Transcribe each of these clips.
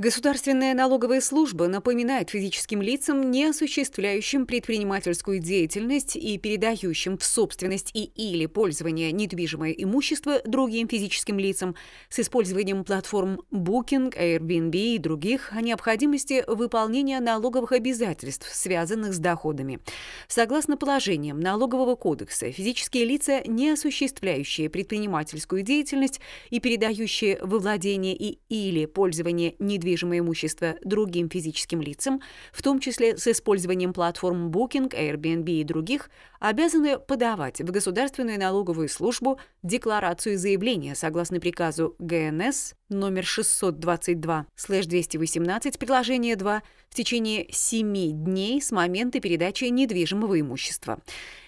Государственная налоговая служба напоминает физическим лицам, не осуществляющим предпринимательскую деятельность и передающим в собственность и или пользование недвижимое имущество другим физическим лицам с использованием платформ Booking, Airbnb и других о необходимости выполнения налоговых обязательств, связанных с доходами. Согласно положениям Налогового кодекса, физические лица, не осуществляющие предпринимательскую деятельность и передающие во владение и или пользование недвижимым недвижимое имущество другим физическим лицам, в том числе с использованием платформ Booking, Airbnb и других, обязаны подавать в Государственную налоговую службу декларацию заявления согласно приказу ГНС номер 622-218, приложение 2, в течение 7 дней с момента передачи недвижимого имущества.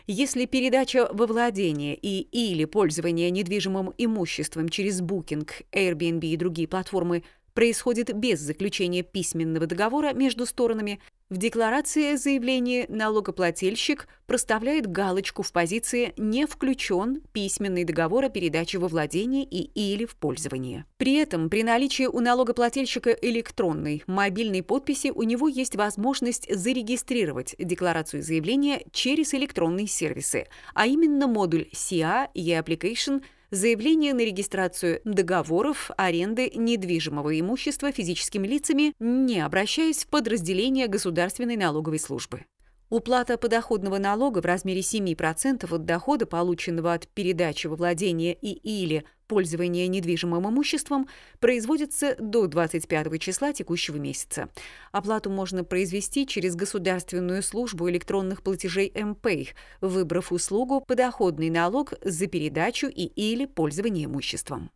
Если передача во владение и или пользование недвижимым имуществом через Booking, Airbnb и другие платформы – происходит без заключения письменного договора между сторонами, в декларации о заявлении налогоплательщик проставляет галочку в позиции «Не включен письменный договор о передаче во владение и или в пользование». При этом при наличии у налогоплательщика электронной мобильной подписи у него есть возможность зарегистрировать декларацию заявления через электронные сервисы, а именно модуль CIA e-Application – заявление на регистрацию договоров аренды недвижимого имущества физическими лицами, не обращаясь в подразделение Государственной налоговой службы. Уплата подоходного налога в размере 7% от дохода, полученного от передачи во владение и или пользования недвижимым имуществом, производится до 25 числа текущего месяца. Оплату можно произвести через Государственную службу электронных платежей МПЭЙ, выбрав услугу «Подоходный налог за передачу и или пользование имуществом».